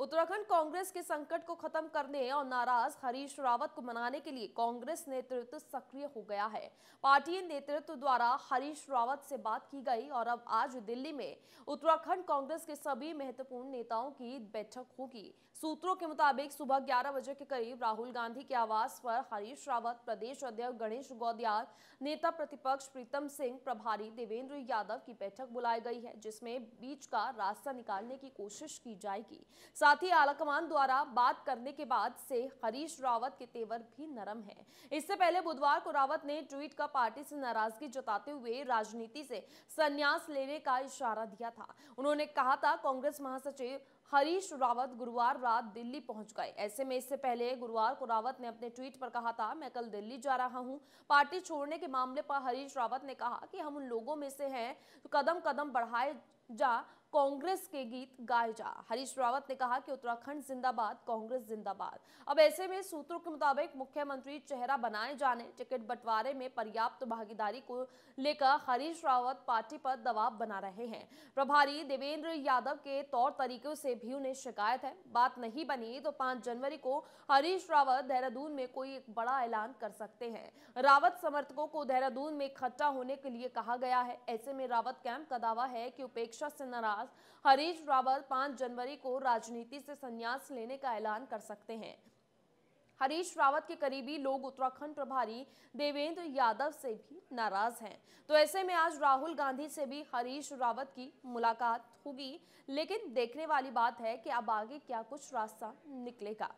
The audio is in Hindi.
उत्तराखंड कांग्रेस के संकट को खत्म करने और नाराज हरीश रावत को मनाने के लिए कांग्रेस नेतृत्व सक्रिय हो गया है पार्टी नेतृत्व द्वारा हरीश रावत से बात की गई और अब आज दिल्ली में उत्तराखंड कांग्रेस के सभी महत्वपूर्ण नेताओं की बैठक होगी सूत्रों के मुताबिक सुबह ग्यारह बजे के करीब राहुल गांधी के आवास पर हरीश रावत प्रदेश अध्यक्ष गणेश गौदियाल नेता प्रतिपक्ष प्रीतम सिंह प्रभारी देवेंद्र यादव की बैठक बुलाई गई है जिसमें बीच का रास्ता निकालने की कोशिश की जाएगी साथ ही आलाकमान द्वारा बात करने के बाद से हरीश रावत के तेवर भी नरम हैं इससे पहले बुधवार को रावत ने ट्वीट का पार्टी से नाराजगी जताते हुए राजनीति से संन्यास लेने का इशारा दिया था उन्होंने कहा था कांग्रेस महासचिव हरीश रावत गुरुवार रात दिल्ली पहुंच गए ऐसे में इससे पहले गुरुवार को रावत ने अपने ट्वीट पर कहा था मैं कल दिल्ली जा रहा हूं पार्टी छोड़ने के मामले पर हरीश रावत ने कहा कि हम उन लोगों में से हैं तो कदम कदम बढ़ाए जा कांग्रेस के गीत गाए जा हरीश रावत ने कहा कि उत्तराखंड जिंदाबाद कांग्रेस जिंदाबाद अब ऐसे में सूत्रों के मुताबिक मुख्यमंत्री चेहरा बनाए जाने टिकट बंटवारे में पर्याप्त भागीदारी को लेकर हरीश रावत पार्टी पर दबाव बना रहे हैं प्रभारी देवेंद्र यादव के तौर तरीकों से भी उन्हें शिकायत है बात नहीं बनी तो पांच जनवरी को हरीश रावत देहरादून में कोई एक बड़ा ऐलान कर सकते हैं रावत समर्थकों को देहरादून में इकट्ठा होने के लिए कहा गया है ऐसे में रावत कैंप का दावा है कि उपेक्षा हमेशा से नाराज हरीश रावत 5 जनवरी को राजनीति से संन्यास लेने का ऐलान कर सकते हैं हरीश रावत के करीबी लोग उत्तराखंड प्रभारी देवेंद्र यादव से भी नाराज हैं तो ऐसे में आज राहुल गांधी से भी हरीश रावत की मुलाकात होगी लेकिन देखने वाली बात है कि अब आगे क्या कुछ रास्ता निकलेगा